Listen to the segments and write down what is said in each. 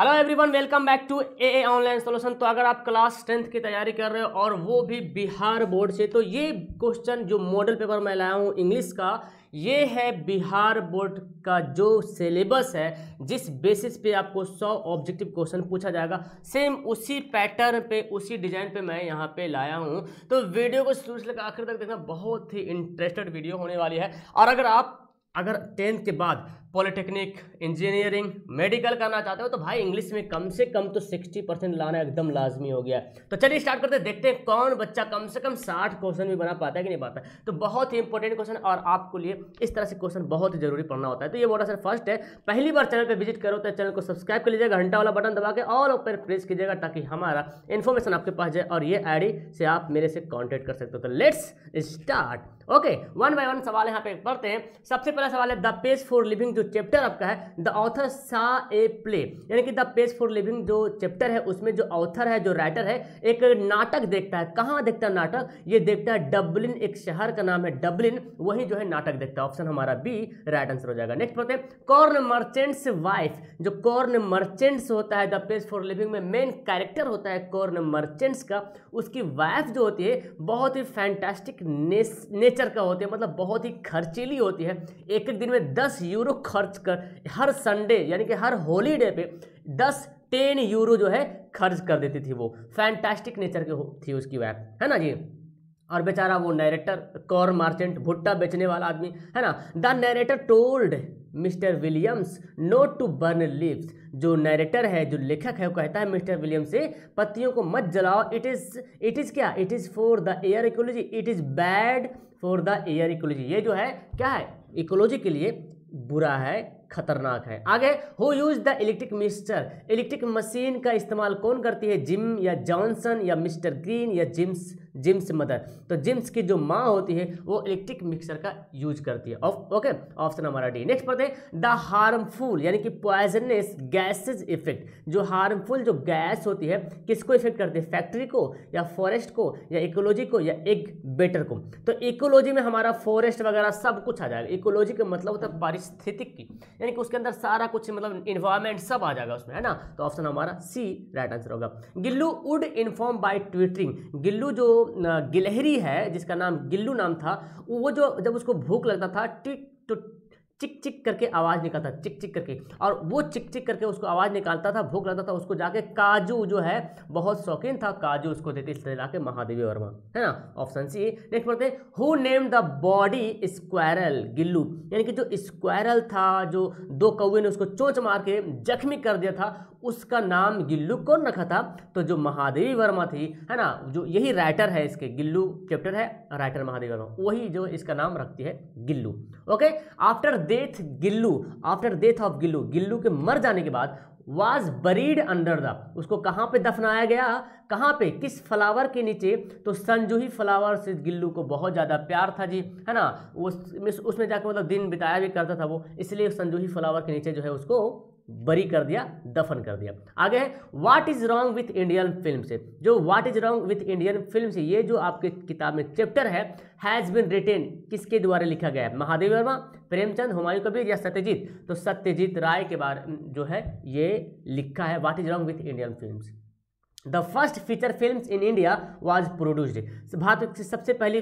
hello everyone welcome back to A A online solution तो अगर आप क्लास टेंथ की तैयारी कर रहे हो और वो भी बिहार बोर्ड से तो ये क्वेश्चन जो मॉडल पेपर मैं लाया हूँ इंग्लिश का ये है बिहार बोर्ड का जो सिलेबस है जिस बेसिस पे आपको 100 ऑब्जेक्टिव क्वेश्चन पूछा जाएगा सेम उसी पैटर्न पे उसी डिजाइन पे मैं यहाँ पे लाया हूँ तो वीडियो को शुरू से लेकर आखिर तक देखना बहुत ही इंटरेस्टेड वीडियो होने वाली है और अगर आप अगर टेंथ के बाद पॉलिटेक्निक इंजीनियरिंग मेडिकल करना चाहते हो तो भाई इंग्लिश में कम से कम तो 60 परसेंट लाना एकदम लाजमी हो गया तो चलिए स्टार्ट करते हैं देखते हैं कौन बच्चा कम से कम 60 क्वेश्चन भी बना पाता है कि नहीं पाता तो बहुत ही इंपॉर्टेंट क्वेश्चन और आपको लिए इस तरह से क्वेश्चन बहुत ही जरूरी पढ़ना होता है तो ये बोला सर फर्स्ट है पहली बार चैनल पर विजिट करो तो चैनल को सब्सक्राइब कर लीजिएगा घंटा वाला बटन दबा के ऑल ऊपर प्रेस कीजिएगा ताकि हमारा इन्फॉर्मेशन आपके पास जाए और ये आई से आप मेरे से कॉन्टेक्ट कर सकते हो तो let's start okay one by one सवाल यहाँ पे पढ़ते हैं सबसे पहला सवाल है the page for living to chapter आपका है the author saw a play यानी कि द पेज फॉर लिविंग जो चैप्टर है उसमें जो ऑथर है जो राइटर है एक नाटक देखता है कहाँ देखता है नाटक ये देखता है डब्लिन एक शहर का नाम है डब्लिन वही जो है नाटक देखता है ऑप्शन हमारा बी राइट आंसर हो जाएगा नेक्स्ट पढ़ते हैं कॉर्न मर्चेंट्स वाइफ जो कॉर्न मर्चेंट्स होता है द पेज फॉर लिविंग में मेन कैरेक्टर होता है कॉर्न मर्चेंट्स का उसकी वाइफ जो होती है बहुत ही फैंटास्टिक नेचर का होती है मतलब बहुत ही खर्चीली होती है एक एक दिन में दस यूरो खर्च कर हर संडे यानी कि हर होलीडे पे दस टेन यूरो जो है खर्च कर देती थी वो फैंटास्टिक नेचर की थी उसकी वैप है ना जी और बेचारा वो नरेटर कॉर मार्चेंट भुट्टा बेचने वाला आदमी है ना the narrator told Mr Williams not to burn leaves जो नरेटर है जो लेखक है वो कहता है मिस्टर विलियम से पत्तियों को मत जलाओ इट इज़ इट इज़ क्या it is for the air ecology it is bad for the air ecology ये जो है क्या है इकोलॉजी के लिए बुरा है खतरनाक है आगे who use the electric mixture electric machine का इस्तेमाल कौन करती है जिम या जॉनसन या मिस्टर ग्रीन या जिम्स जिम्स मदर तो जिम्स की जो माँ होती है वो इलेक्ट्रिक मिक्सर का यूज करती है ओके ऑप्शन हमारा डी नेक्स्ट पढ़ते हैं द हार्मफुल यानी कि पॉइजनस गैसेज इफेक्ट जो हार्मफुल जो गैस होती है किसको इफेक्ट करती है फैक्ट्री को या फॉरेस्ट को या इकोलॉजी को या एक बेटर को तो इकोलॉजी में हमारा फॉरेस्ट वगैरह सब कुछ आ जाएगा इकोलॉजी का मतलब होता है पारिस्थितिक की यानी कि उसके अंदर सारा कुछ मतलब इन्वायरमेंट सब आ जाएगा उसमें है ना तो ऑप्शन हमारा सी राइट आंसर होगा Gillu would inform by twittering Gillu जो गिलहरी है जिसका नाम गिल्लू नाम था वो जो जब उसको भूख लगता था टिक टू चिक चिक करके आवाज़ निकालता चिक चिक करके और वो चिक चिक करके उसको आवाज़ निकालता था भूख लगता था उसको जाके काजू जो है बहुत शौकीन था काजू उसको देते इसलिए ला के महादेवी वर्मा है ना ऑप्शन सी नेक्स्ट पढ़ते हैं who name the body squirrel Gillu यानी कि जो स्क्वायरल था जो दो कौए ने उसको चोंच मार के जख्मी कर दिया था उसका नाम गिल्लू कौन रखा था तो जो महादेवी वर्मा थी है ना जो यही राइटर है इसके गिल्लू चैप्टर है राइटर महादेवी वर्मा वही जो इसका नाम रखती है Gillu okay after death Gillu after death of Gillu Gillu के मर जाने के बाद वाज बरीड अंडर द उसको कहाँ पे दफनाया गया कहाँ पे किस फ्लावर के नीचे तो संजूही फ्लावर से गिल्लू को बहुत ज़्यादा प्यार था जी है ना उस उसमें जाकर मतलब दिन बिताया भी करता था वो इसलिए संजूही फ्लावर के नीचे जो है उसको बरी कर दिया दफन कर दिया आगे है what is wrong with Indian film से जो what is wrong with Indian film से ये जो आपके किताब में चैप्टर है हैज़ बिन रिटेन किसके द्वारा लिखा गया है महादेव वर्मा प्रेमचंद हुमायूं कबीर या सत्यजीत तो सत्यजीत राय के बारे जो है ये लिखा है what is wrong with Indian film the first feature film in India was produced Bharat सबसे पहली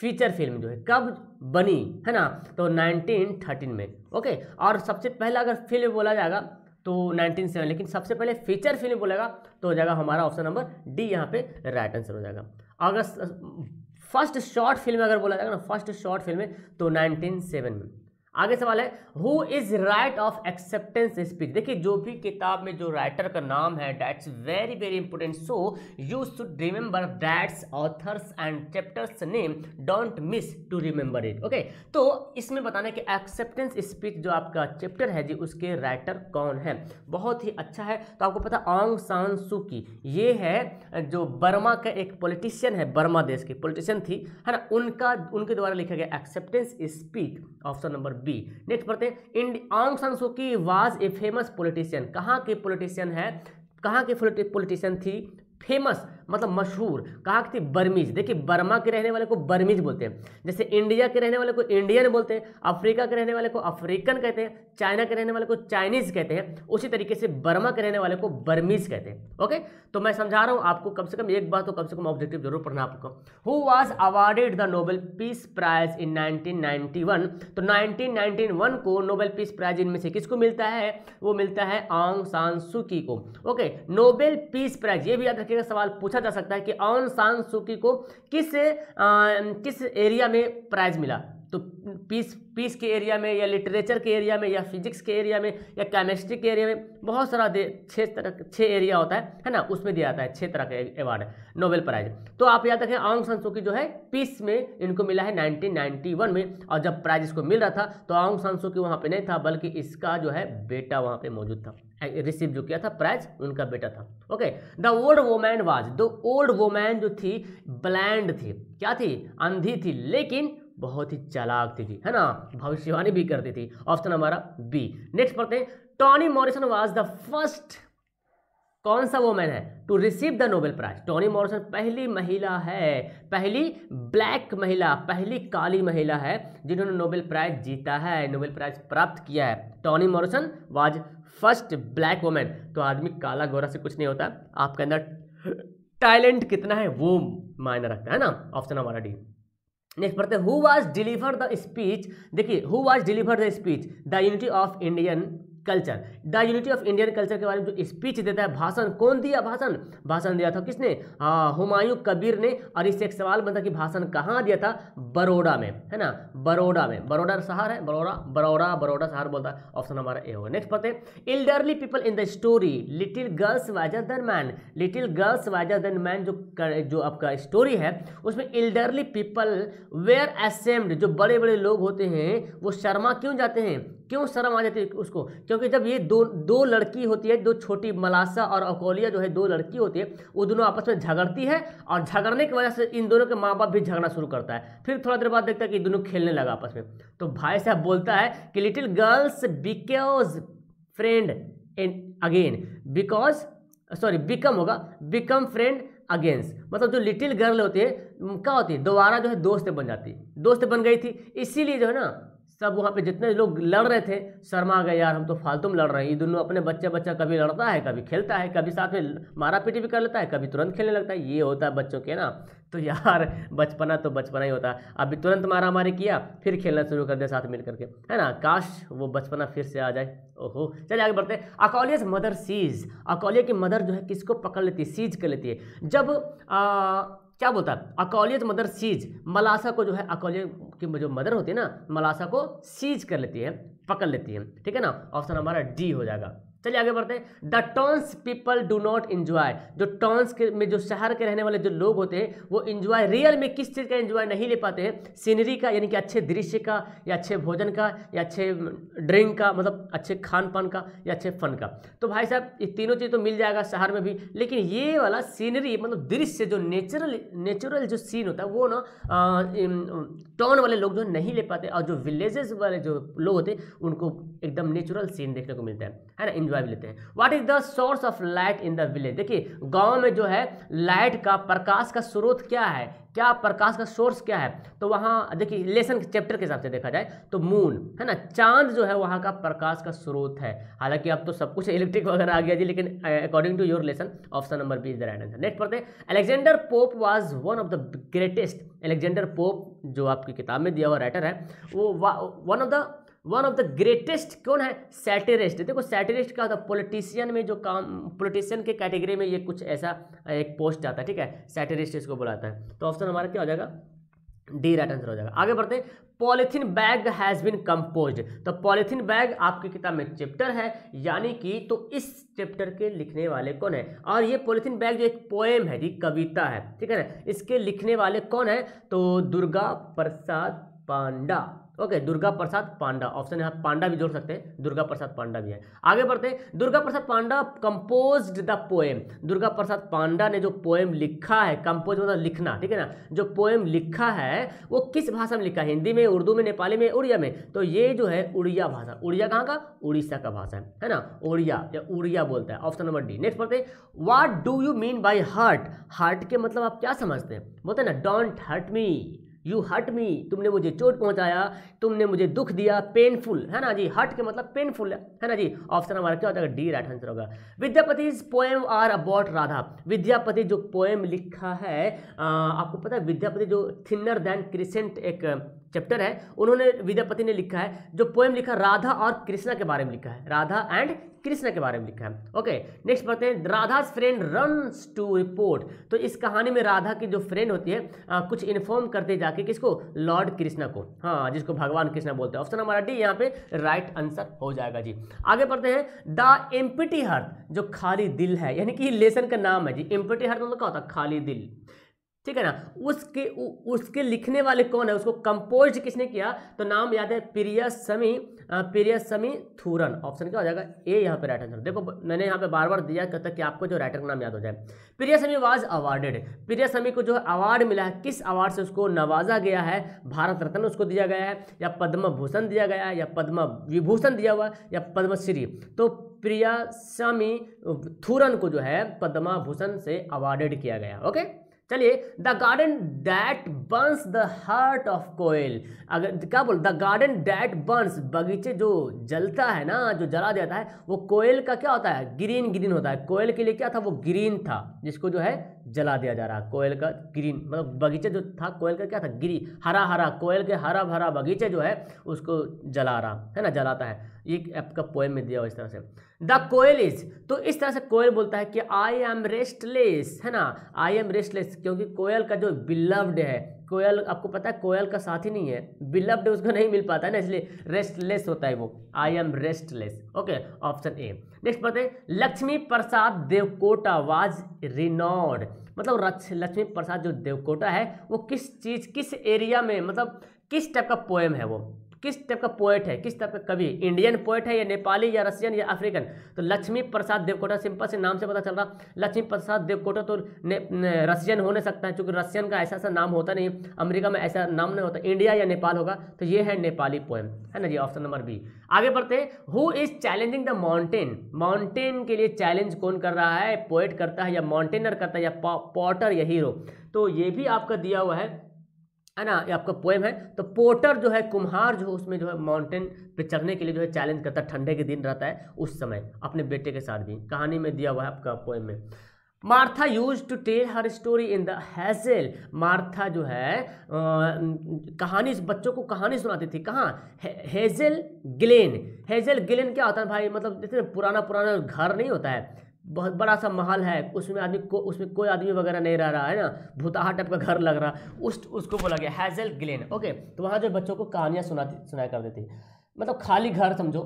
फीचर फिल्म जो है कब बनी है ना तो 1913 में ओके और सबसे पहला अगर फिल्म बोला जाएगा तो 197 लेकिन सबसे पहले फीचर फिल्म बोलेगा तो हो जाएगा हमारा ऑप्शन नंबर डी यहाँ पे राइट आंसर हो जाएगा अगर फर्स्ट शॉर्ट फिल्म अगर बोला जाएगा ना फर्स्ट शॉर्ट फिल्म है तो 197 में आगे सवाल है who is write of acceptance speech देखिए जो भी किताब में जो राइटर का नाम है that's very very important so you should remember that's authors and chapters name don't miss to remember it okay तो इसमें बताना है कि एक्सेप्टेंस स्पीच जो आपका चैप्टर है जी उसके राइटर कौन है बहुत ही अच्छा है तो आपको पता ऑंग सान सू की ये है जो बर्मा का एक पॉलिटिशियन है बर्मा देश की पॉलिटिशियन थी है ना उनका उनके द्वारा लिखा गया acceptance speech option number B next पढ़ते हैं आंग सान सू की वाज ए फेमस पॉलिटिशियन कहाँ के पॉलिटिशियन है कहाँ के पॉलिटिशियन थी फेमस मतलब मशहूर कहा कि बर्मीज देखिए बर्मा के रहने वाले को बर्मीज बोलते हैं जैसे इंडिया के रहने वाले को इंडियन बोलते हैं अफ्रीका के रहने वाले को अफ्रीकन कहते हैं चाइना के रहने वाले को चाइनीज़ कहते हैं उसी तरीके से बर्मा के रहने वाले को बर्मीज कहते हैं ओके तो मैं समझा रहा हूँ आपको कम से कम एक बात तो कम से कम ऑब्जेक्टिव जरूर पढ़ना आपको who was awarded the Nobel peace prize in nineteen तो नाइनटीन को नोबेल पीस प्राइज इनमें से किसको मिलता है वो मिलता है आंग सांसुकी को ओके नोबेल पीस प्राइज ये भी याद रखिएगा सवाल पूछ पूछा जा सकता है कि ऑन सान सुकी को किस आ, किस एरिया में प्राइज मिला तो पीस पीस के एरिया में या लिटरेचर के एरिया में या फिजिक्स के एरिया में या केमिस्ट्री के एरिया में बहुत सारा दे छः तरह छः एरिया होता है है ना उसमें दिया जाता है छः तरह के अवार्ड नोबेल प्राइज तो आप याद रखें आंग सन की जो है पीस में इनको मिला है 1991 में और जब प्राइज इसको मिल रहा था तो आंग सान की वहाँ पर नहीं था बल्कि इसका जो है बेटा वहाँ पर मौजूद था रिसीव जो किया था प्राइज उनका बेटा था okay the old woman was the old woman जो थी ब्लैंड थी क्या थी अंधी थी लेकिन बहुत ही चालाक थी जी है ना भविष्यवाणी भी करती थी ऑप्शन हमारा बी नेक्स्ट पढ़ते हैं Toni Morrison was the first कौन सा वोमेन है to receive the Nobel prize Toni Morrison पहली महिला है पहली ब्लैक महिला पहली काली महिला है जिन्होंने नोबेल प्राइज जीता है नोबेल प्राइज प्राप्त किया है Toni Morrison was first black women तो आदमी काला गोरा से कुछ नहीं होता आपके अंदर टैलेंट कितना है वो मायने रखता है ना ऑप्शन हमारा डी नेक्स्ट पढ़ते who was deliver the speech देखिए who was deliver the speech the unity of Indian culture the unity of Indian culture के बारे में जो स्पीच देता है भाषण कौन दिया भाषण भाषण दिया था किसने हुमायूं कबीर ने और इससे एक सवाल बनता कि भाषण कहाँ दिया था बड़ोड़ा में है ना बड़ोड़ा में बड़ोड़ा शहर है बड़ोड़ा बड़ोड़ा बड़ोड़ा शहर बोलता है ऑप्शन हमारा ए होगा नेक्स्ट पढ़ते हैं elderly people in the story little girls wiser than man little girls wiser than man जो कर, जो आपका स्टोरी है उसमें एल्डरली पीपल वेयर असेम्ड जो बड़े बड़े लोग होते हैं वो शर्मा क्यों जाते हैं क्यों शर्म आ जाती है उसको क्योंकि जब ये दो दो लड़की होती है दो छोटी मलासा और अकोलिया जो है दो लड़की होती है वो दोनों आपस में झगड़ती है और झगड़ने की वजह से इन दोनों के माँ बाप भी झगड़ना शुरू करता है फिर थोड़ा देर बाद देखता है कि दोनों खेलने लगा आपस में तो भाई साहब बोलता है कि little girls because friend and again because sorry become होगा बिकम फ्रेंड अगेंस्ट मतलब जो लिटिल गर्ल होती है क्या होती है दोबारा जो है दोस्त बन जाती है दोस्त बन गई थी इसीलिए जो है ना सब वहाँ पे जितने लोग लड़ रहे थे शर्मा गए यार हम तो फालतू में लड़ रहे हैं ये दोनों अपने बच्चे बच्चा कभी लड़ता है कभी खेलता है कभी साथ में मारा पीटी भी कर लेता है कभी तुरंत खेलने लगता है ये होता है बच्चों के ना तो यार बचपना तो बचपना ही होता है अभी तुरंत मारा मारी किया फिर खेलना शुरू कर दिया साथ मिल करके है ना काश वो बचपना फिर से आ जाए ओहो चलिए आगे बढ़ते हैं अकौलियाज मदर सीज अकौलिया की मदर जो है किसको पकड़ लेती है सीज कर लेती है जब आ, क्या बोलता है अकौलियत मदर सीज मलासा को जो है अकौलियत की जो मदर होती है ना मलासा को सीज कर लेती है पकड़ लेती है ठीक है ना ऑप्शन हमारा डी हो जाएगा चलिए आगे बढ़ते हैं the towns people do not enjoy जो टॉन्स के में जो शहर के रहने वाले जो लोग होते हैं वो इन्जॉय रियल में किस चीज़ का इन्जॉय नहीं ले पाते हैं सीनरी का यानी कि अच्छे दृश्य का या अच्छे भोजन का या अच्छे ड्रिंक का मतलब अच्छे खान पान का या अच्छे फन का तो भाई साहब ये तीनों चीज़ तो मिल जाएगा शहर में भी लेकिन ये वाला सीनरी मतलब दृश्य जो नेचुरल नेचुरल जो सीन होता है वो ना टाउन वाले लोग जो नहीं ले पाते और जो विलेजेस वाले जो लोग होते हैं उनको एकदम नेचुरल सीन देखने को मिलता है है ना एंजॉय भी लेते हैं what is the source of light in the village देखिए गांव में जो है लाइट का प्रकाश का स्रोत क्या है क्या प्रकाश का सोर्स क्या है तो वहाँ देखिए लेसन चैप्टर के हिसाब से देखा जाए तो मून है ना चांद जो है वहाँ का प्रकाश का स्रोत है हालांकि अब तो सब कुछ इलेक्ट्रिक वगैरह आ गया जी लेकिन according to your lesson option number B is the right answer next पढ़ते हैं Alexander Pope was one of the greatest Alexander Pope जो आपकी किताब में दिया हुआ राइटर है वो one of the one of the greatest कौन है सैटरिस्ट देखो सैटरिस्ट क्या होता है पोलिटिशियन में जो काम पोलिटिशियन के कैटेगरी में ये कुछ ऐसा एक पोस्ट आता है ठीक है सैटरिस्ट इसको बुलाता है तो ऑप्शन हमारा क्या हो जाएगा डी राइट आंसर हो जाएगा आगे बढ़ते हैं polythene bag has been compose तो पॉलिथिन बैग आपकी किताब में चैप्टर है यानी कि तो इस चैप्टर के लिखने वाले कौन है और ये पॉलिथिन बैग जो एक पोएम है जी कविता है ठीक है ना इसके लिखने वाले कौन है तो दुर्गा प्रसाद पांडा ओके दुर्गा प्रसाद पांडा ऑप्शन यहाँ पांडा भी जोड़ सकते हैं दुर्गा प्रसाद पांडा भी है आगे बढ़ते हैं Durga Prasad Panda compose the poem Durga Prasad Panda ने जो पोएम लिखा है कंपोज मतलब लिखना ठीक है ना जो पोएम लिखा है वो किस भाषा में लिखा है हिंदी में उर्दू में नेपाली में उड़िया में तो ये जो है उड़िया भाषा उड़िया कहाँ का उड़ीसा का भाषा है है ना उड़िया या उड़िया बोलता है ऑप्शन नंबर डी नेक्स्ट पढ़ते हैं what do you mean by hurt hurt के मतलब आप क्या समझते हैं बोलते हैं ना डोंट हर्ट मी यू हट मी तुमने मुझे चोट पहुंचाया तुमने मुझे दुख दिया पेनफुल है ना जी हट के मतलब पेनफुल है ना जी ऑप्शन हमारा क्या होता है डी राइट आंसर होगा Vidyapati poem are about Radha Vidyapati जो पोएम लिखा है आ, आपको पता है विद्यापति जो थिनर दैन क्रिसेंट एक चैप्टर है उन्होंने विद्यापति ने लिखा है जो पोएम लिखा राधा और कृष्णा के बारे में लिखा है राधा एंड कृष्णा के बारे में लिखा है ओके नेक्स्ट पढ़ते हैं Radha's friend runs to report तो इस कहानी में राधा की जो फ्रेंड होती है आ, कुछ इन्फॉर्म करते जाके किसको लॉर्ड कृष्णा को हाँ जिसको भगवान कृष्णा बोलते हैं ऑप्शन नंबर डी यहाँ पे राइट आंसर हो जाएगा जी आगे पढ़ते हैं द एम्पिटी हर्थ जो खाली दिल है यानी कि लेसन का नाम है जी एम्पिटी हर्थ मतलब क्या होता है खाली दिल ठीक है ना उसके उ, उसके लिखने वाले कौन है उसको कंपोज किसने किया तो नाम याद है समी प्रिय समी थूरन ऑप्शन क्या हो जाएगा ए यहाँ पे राइट आंसर देखो मैंने यहाँ पे बार बार दिया कहता कि आपको जो राइटर का नाम याद हो जाए समी वाज अवार्डेड समी को जो अवार्ड मिला है किस अवार्ड से उसको नवाजा गया है भारत रत्न उसको दिया गया है या पद्म भूषण दिया गया है या पद्म विभूषण दिया हुआ या पद्मश्री तो प्रिया समी थूरन को जो है पद्मा भूषण से अवार्डेड किया गया ओके चलिए the garden that burns the heart of Koyal अगर क्या बोल द गार्डन डैट बर्न्स बगीचे जो जलता है ना जो जला देता है वो कोयल का क्या होता है ग्रीन ग्रीन होता है कोयल के लिए क्या था वो ग्रीन था जिसको जो है जला दिया जा रहा है कोयल का ग्रीन मतलब बगीचे जो था कोयल का क्या था ग्रीन हरा हरा कोयल के हरा भरा बगीचे जो है उसको जला रहा है ना जलाता है ये आपका पोएम में दिया हुआ इस तरह से द कोयल इज तो इस तरह से कोयल बोलता है कि आई एम रेस्टलेस है ना आई एम रेस्टलेस क्योंकि कोयल का जो बिलव्ड है कोयल आपको पता है कोयल का साथ ही नहीं है बिलव्ड उसको नहीं मिल पाता है ना इसलिए रेस्टलेस होता है वो I am restless okay option A next पता हैं लक्ष्मी प्रसाद देवकोटा वाज रिनॉर्ड मतलब लक्ष्मी प्रसाद जो देवकोटा है वो किस चीज़ किस एरिया में मतलब किस टाइप का पोएम है वो किस टाइप का पोएट है किस टाइप का कवि इंडियन पोएट है या नेपाली या रशियन या अफ्रीकन तो लक्ष्मी प्रसाद देवकोटा सिंपल से नाम से पता चल रहा लक्ष्मी प्रसाद देवकोटा तो रशियन हो नहीं सकता है क्योंकि रशियन का ऐसा ऐसा नाम होता नहीं अमेरिका में ऐसा नाम नहीं होता इंडिया या नेपाल होगा तो ये है नेपाली पोएम है ना जी ऑप्शन नंबर बी आगे बढ़ते हैं who is challenging the mountain mountain के लिए चैलेंज कौन कर रहा है पोएट करता है या माउंटेनर करता है या पॉटर या हीरो तो ये भी आपका दिया हुआ है है ना ये आपका पोएम है तो पोर्टर जो है कुम्हार जो उसमें जो है माउंटेन पे चढ़ने के लिए जो है चैलेंज करता है ठंडे के दिन रहता है उस समय अपने बेटे के साथ भी कहानी में दिया हुआ है आपका पोएम में Martha used to tell her story in the hassle Martha जो है आ, कहानी बच्चों को कहानी सुनाती थी कहाँ हेजल ग्लेन हेजल ग्लेन क्या होता है भाई मतलब जैसे पुराना पुराना घर नहीं होता है बहुत बड़ा सा महल है उसमें आदमी को उसमें कोई आदमी वगैरह नहीं रह रहा है ना भूताहा टाइप का घर लग रहा उस उसको बोला गया हैजल ग्लेन ओके तो वहाँ जो बच्चों को कहानियाँ सुनाती सुनाया कर देती मतलब खाली घर समझो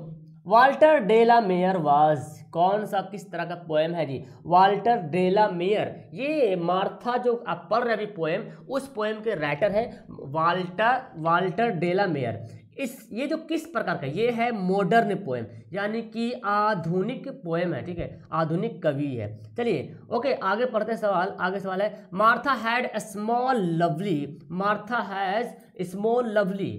वाल्टर डेला मेयर वाज कौन सा किस तरह का पोएम है जी वाल्टर डेला मेयर ये मार्था जो आप पढ़ रहे अभी पोएम उस पोएम के राइटर है वाल्टर वाल्टर डेला मेयर इस ये जो किस प्रकार का ये है मॉडर्न पोएम यानी कि आधुनिक पोएम है ठीक है आधुनिक कवि है चलिए ओके आगे पढ़ते हैं सवाल आगे सवाल है Martha had small lovely Martha has small lovely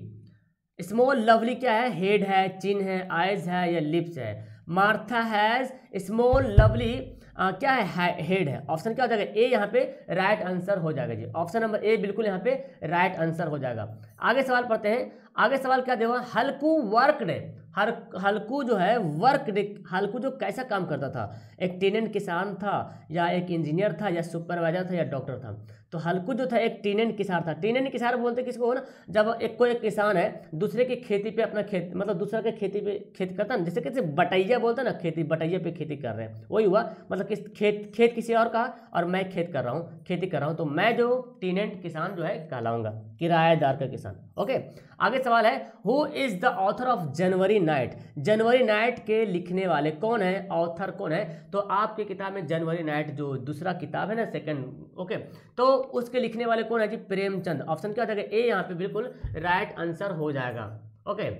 small lovely क्या है हेड है चिन है आइज है या लिप्स है मार्था हैज स्मॉल लवली आ, क्या है हेड है ऑप्शन क्या हो जाएगा ए यहाँ पे राइट आंसर हो जाएगा जी ऑप्शन नंबर ए बिल्कुल यहाँ पे राइट आंसर हो जाएगा आगे सवाल पढ़ते हैं आगे सवाल क्या देखो हल्कू वर्क डे हर हल्कू जो है वर्क डे हल्कू जो कैसा काम करता था एक टेनेंट किसान था या एक इंजीनियर था या सुपरवाइजर था या डॉक्टर था तो हल्कू जो था एक टीनेन किसान था टीनेन किसान बोलते किसको हो ना जब एक कोई एक किसान है दूसरे की खेती पे अपना खेत मतलब दूसरा के खेती पे खेती करता ना जैसे किसी बटैया बोलते ना खेती बटैया पे खेती कर रहे हैं वही हुआ मतलब किस खेत खेत किसी और का और मैं खेत कर रहा हूँ खेती कर रहा हूँ तो मैं जो टीनेंट किसान जो है कहलाऊंगा किराएदार का किसान ओके आगे सवाल है who is the author of January night January night के लिखने वाले कौन है ऑथर कौन है तो आपकी किताब में जनवरी नाइट जो दूसरा किताब है ना सेकंड ओके तो उसके लिखने वाले कौन है जी प्रेमचंद ऑप्शन क्या हो जाएगा ए यहाँ पे बिल्कुल राइट आंसर हो जाएगा ओके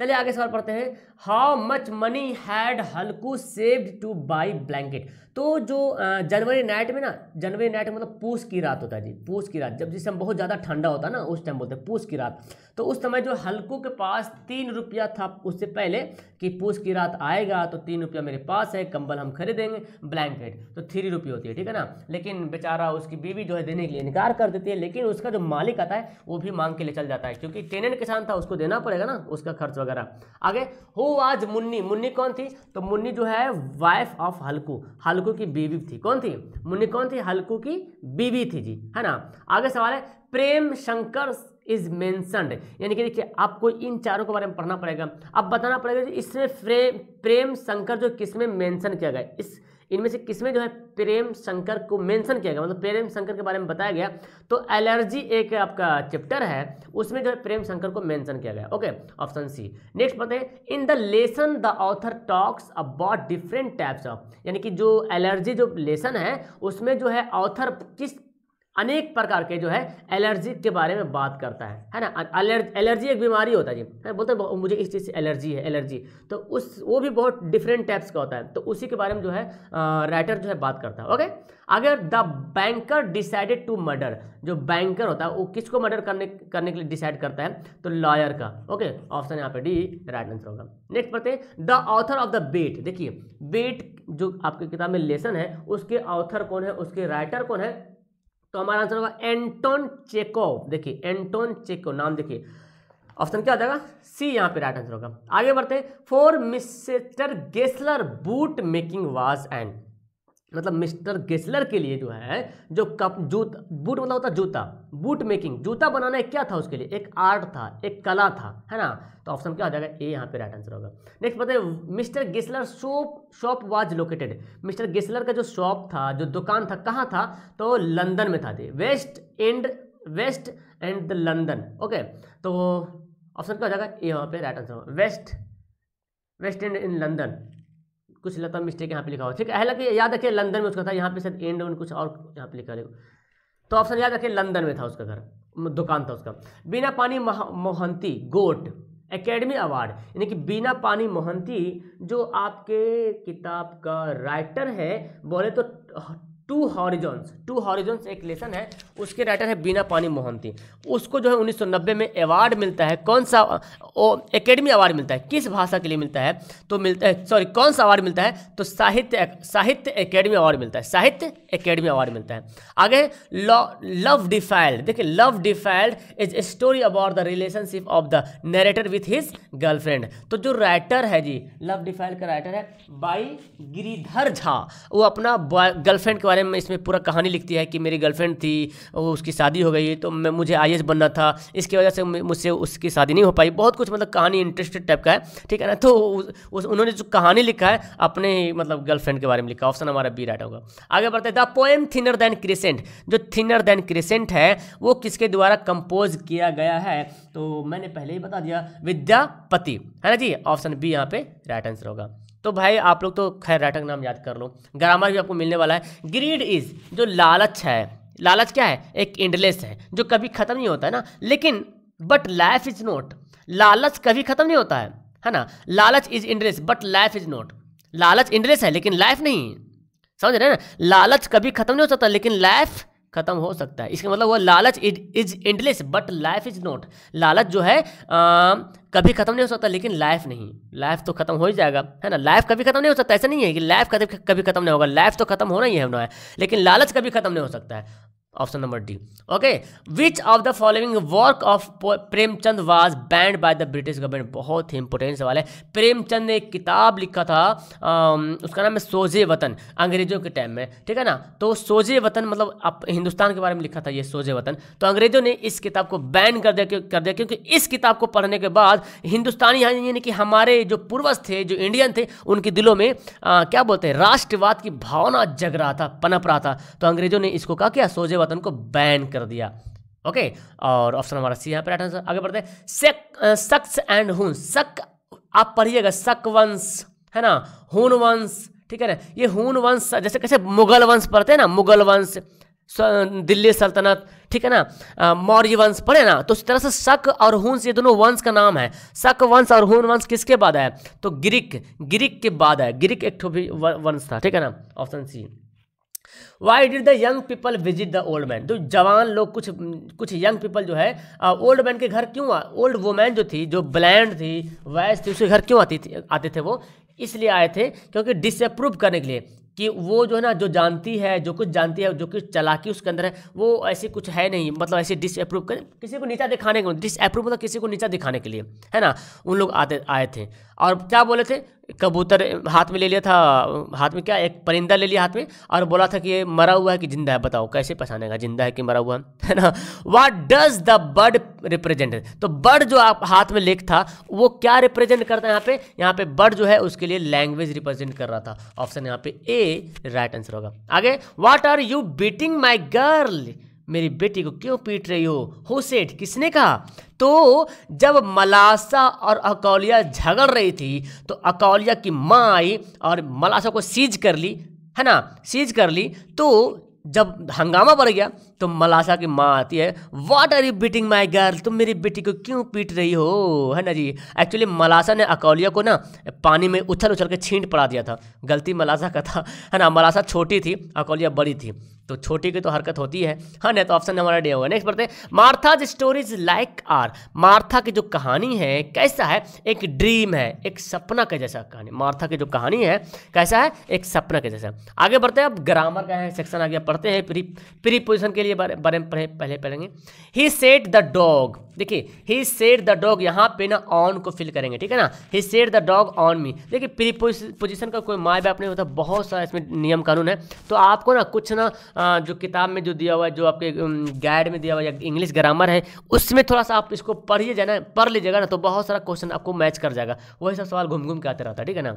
चलिए आगे सवाल पढ़ते हैं how much money had Halku saved to buy blanket तो जो जनवरी नाइट में ना जनवरी नाइट मतलब पूस की रात होता है जी पूस की रात जब जिस समय बहुत ज़्यादा ठंडा होता है ना उस टाइम बोलते हैं पूस की रात तो उस समय जो हल्कू के पास तीन रुपया था उससे पहले कि पूस की रात आएगा तो तीन रुपया मेरे पास है कंबल हम खरीदेंगे ब्लैंकेट तो थ्री रुपये होती है ठीक है ना लेकिन बेचारा उसकी बीवी जो है देने के लिए इनकार कर देती है लेकिन उसका जो मालिक आता है वो भी मांग के लिए चल जाता है क्योंकि टेनेंट किसान था उसको देना पड़ेगा ना उसका खर्च वगैरह आगे हु आज मुन्नी मुन्नी कौन थी तो मुन्नी जो है वाइफ ऑफ हल्कू हल्कू की बीवी थी कौन थी मुन्नी कौन थी हल्कू की बीवी थी जी है ना आगे सवाल है प्रेम शंकर इज मैंसनड यानी कि देखिए आपको इन चारों के बारे में पढ़ना पड़ेगा अब बताना पड़ेगा इसमें प्रेम शंकर जो किसमें में मेंशन किया गया इस इनमें से किसमें जो है प्रेम शंकर को मेंशन किया गया मतलब प्रेम शंकर के बारे में बताया गया तो एलर्जी एक आपका चैप्टर है उसमें जो है प्रेम शंकर को मेंशन किया गया ओके ऑप्शन सी नेक्स्ट बताए in the lesson the author talks about different types of यानी कि जो एलर्जी जो लेसन है उसमें जो है ऑथर किस अनेक प्रकार के जो है एलर्जी के बारे में बात करता है है ना एलर्जी एक बीमारी होता है जी है बोलते हैं मुझे इस चीज़ से एलर्जी है एलर्जी तो उस वो भी बहुत डिफरेंट टाइप्स का होता है तो उसी के बारे में जो है राइटर जो है बात करता है ओके अगर the banker decided to murder जो बैंकर होता है वो किसको मर्डर करने करने के लिए डिसाइड करता है तो लॉयर का ओके ऑप्शन यहाँ पे डी राइट आंसर होगा नेक्स्ट पढ़ते हैं the author of the bet देखिए बेट जो आपकी किताब में लेसन है उसके ऑथर कौन है उसके राइटर कौन है तो हमारा आंसर होगा एंटोन चेकोव देखिए एंटोन चेकोव नाम देखिए ऑप्शन क्या हो जाएगा सी यहाँ पे राइट आंसर होगा आगे बढ़ते हैं for Mr Gessler boot making was and मतलब मिस्टर गेसलर के लिए जो है जो कप जूत बूट मतलब होता जूता बूट मेकिंग जूता बनाना एक क्या था उसके लिए एक आर्ट था एक कला था है ना तो ऑप्शन क्या हो जाएगा ए यहाँ पे राइट आंसर होगा नेक्स्ट बताए Mr Gessler shop shop was located Mr Gessler का जो शॉप था जो दुकान था कहाँ था तो लंदन में था जी west end west end London okay तो ऑप्शन क्या हो जाएगा ए यहाँ पे राइट आंसर होगा west west end in London कुछ लगता मिस्टेक यहाँ पे लिखा हो ठीक है हालांकि याद रखिए लंदन में उसका था यहाँ पे शायद एंड में कुछ और यहाँ पे लिखा रहे तो ऑप्शन याद रखिए लंदन में था उसका घर दुकान था उसका बिना पानी मोहंती गोट एकेडमी अवार्ड यानी कि बिना पानी मोहंती जो आपके किताब का राइटर है बोले तो टू हॉरिजॉन्स टू हॉरिजॉन्स एक लेसन है उसके राइटर है बीना पानी मोहंती उसको जो है 1990 में अवार्ड मिलता है कौन सा ओ एकेडमी अवार्ड मिलता है किस भाषा के लिए मिलता है तो मिलता है सॉरी कौन सा अवार्ड मिलता है तो साहित्य साहित्य एकेडमी अवार्ड मिलता है साहित्य एकेडमी अवार्ड मिलता है आगे लव डिफाइल्ड देखिए love defiled is a story about the relationship of the narrator with his girlfriend तो जो राइटर है जी लव डिफाइल्ड का राइटर है बाई गिरिधर झा वो अपना गर्लफ्रेंड के बारे बारे में इसमें पूरा कहानी लिखती है कि मेरी गर्लफ्रेंड थी वो उसकी शादी हो गई तो मैं मुझे आई बनना था इसकी वजह से मुझसे उसकी शादी नहीं हो पाई बहुत कुछ मतलब कहानी इंटरेस्टेड टाइप का है ठीक है ना तो उस, उन्होंने जो कहानी लिखा है अपने मतलब गर्लफ्रेंड के बारे में लिखा ऑप्शन हमारा बी राइट होगा आगे बढ़ते the poem thinner than crescent जो थिनर दैन क्रिसेंट है वो किसके द्वारा कंपोज किया गया है तो मैंने पहले ही बता दिया विद्यापति है ना जी ऑप्शन बी यहाँ पे राइट आंसर होगा तो भाई आप लोग तो खैर रटक नाम याद कर लो ग्रामर भी आपको मिलने वाला है ग्रीड इज जो लालच है लालच क्या है एक इंडलेस है जो कभी खत्म नहीं होता है ना लेकिन बट लाइफ इज नॉट लालच कभी खत्म नहीं होता है है ना lalach is endless but life is not lalach endless है लेकिन लाइफ नहीं समझ रहे हैं ना लालच कभी खत्म नहीं हो सकता लेकिन लाइफ खत्म हो सकता है इसका मतलब वह lalach is endless but life is not lalach जो है आ, कभी खत्म नहीं हो सकता लेकिन लाइफ नहीं लाइफ तो खत्म हो ही जाएगा है ना लाइफ कभी खत्म नहीं हो सकता ऐसा नहीं है कि लाइफ कभी खत्म नहीं होगा लाइफ तो खत्म होना ही है लेकिन लालच कभी खत्म नहीं हो सकता है option number D okay which of the following work of Premchand was banned by the British government बहुत ही इंपॉर्टेंट सवाल है प्रेमचंद ने एक किताब लिखा था आ, उसका नाम है सोजे वतन अंग्रेजों के टाइम में ठीक है ना तो सोजे वतन मतलब आप हिंदुस्तान के बारे में लिखा था ये सोजे वतन तो अंग्रेजों ने इस किताब को बैन कर दिया कर दिया क्योंकि इस किताब को पढ़ने के बाद हिंदुस्तानी यानी कि हमारे जो पूर्वज थे जो इंडियन थे उनके दिलों में आ, क्या बोलते हैं राष्ट्रवाद की भावना जग रहा था पनप रहा था तो अंग्रेजों ने इसको कहा क्या सोजे वतन उत्पादन को बैन कर दिया ओके और ऑप्शन हमारा सी यहाँ पर राइट आंसर आगे बढ़ते हैं एंड हुन आप पढ़िएगा सक वंश है ना हुन वंश ठीक है ना ये हुन वंश जैसे कैसे मुगल वंश पढ़ते हैं ना मुगल वंश दिल्ली सल्तनत ठीक है ना मौर्य वंश पढ़े ना तो इस तरह से शक और हुन ये दोनों वंश का नाम है शक वंश और हुन वंश किसके बाद है तो ग्रीक ग्रीक के बाद है ग्रीक एक वंश था ठीक है ना option C why did the young people visit the old man तो जवान लोग कुछ कुछ यंग पीपल जो है ओल्ड मैन के घर क्यों आ ओल्ड वोमैन जो थी जो ब्लैंड थी वैस थी उसके घर क्यों आती थी आते थे वो इसलिए आए थे क्योंकि डिसअप्रूव करने के लिए कि वो जो है ना जो जानती है जो कुछ जानती है जो कुछ चलाकी उसके अंदर है वो ऐसे कुछ है नहीं मतलब ऐसे डिसअप्रूव कर किसी को नीचा दिखाने के डिसअप्रूव मतलब किसी को नीचा दिखाने के लिए है ना उन लोग आते आए थे और क्या बोले थे कबूतर हाथ में ले लिया था हाथ में क्या एक परिंदा ले लिया हाथ में और बोला था कि ये मरा हुआ है कि जिंदा है बताओ कैसे पहचानेगा जिंदा है कि मरा हुआ है ना what does the bird represent तो बर्ड जो आप हाथ में लेख था वो क्या रिप्रेजेंट करता है यहाँ पे यहाँ पे बर्ड जो है उसके लिए लैंग्वेज रिप्रेजेंट कर रहा था ऑप्शन यहाँ पे ए राइट आंसर होगा आगे what are you beating my girl मेरी बेटी को क्यों पीट रही हो हो सेठ किसने कहा तो जब मलासा और अकौलिया झगड़ रही थी तो अकौलिया की माँ आई और मलासा को सीज कर ली है ना सीज कर ली तो जब हंगामा बढ़ गया तो मलासा की माँ आती है what are you beating my girl तुम मेरी बेटी को क्यों पीट रही हो है ना जी एक्चुअली मलासा ने अकौलिया को ना पानी में उछल उछल के छींट पड़ा दिया था गलती मलासा का था है ना मलासा छोटी थी अकौलिया बड़ी थी तो छोटी की तो हरकत होती है हाँ नहीं तो ऑप्शन हमारा डे होगा नेक्स्ट पढ़ते हैं Martha's stories like are Martha की जो कहानी है कैसा है एक ड्रीम है एक सपना के जैसा कहानी मार्था की जो कहानी है कैसा है एक सपना के जैसा आगे बढ़ते हैं अब ग्रामर का है सेक्शन आगे पढ़ते हैं प्री प्री पोजिशन के लिए बारे, बारे में पहले पढ़ेंगे ही सेट द डॉग देखिए ही सेड द डॉग यहाँ पे ना ऑन को फिल करेंगे ठीक है ना he said the dog on me देखिए प्री पोजिशन का कोई माए बाप नहीं होता बहुत सारा इसमें नियम कानून है तो आपको ना कुछ ना जो किताब में जो दिया हुआ है जो आपके गाइड में दिया हुआ है इंग्लिश ग्रामर है उसमें थोड़ा सा आप इसको पढ़िए जाना पढ़ लीजिएगा ना तो बहुत सारा क्वेश्चन आपको मैच कर जाएगा वही सब सवाल घूम घूम के आते रहता है ठीक है ना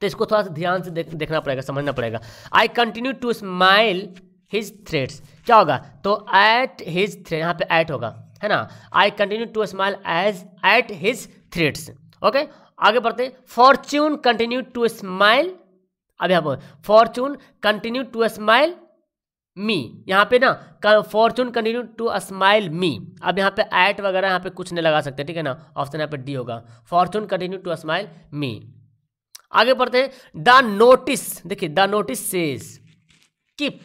तो इसको थोड़ा सा ध्यान से देख, देखना पड़ेगा समझना पड़ेगा I continue to smile his threats क्या होगा तो ऐट हिज थ्रेड यहाँ पे ऐट होगा है ना I continue to smile as at his threats okay आगे बढ़ते फॉर्च्यून कंटिन्यू टू स्माइल अब यहां पर fortune continue to smile me यहाँ पे ना fortune continue to smile me अब यहाँ पे एट वगैरह यहाँ पे कुछ नहीं लगा सकते ठीक है ना ऑप्शन यहाँ पे डी होगा fortune continue to smile me आगे बढ़ते हैं द नोटिस देखिए द नोटिस सेज किप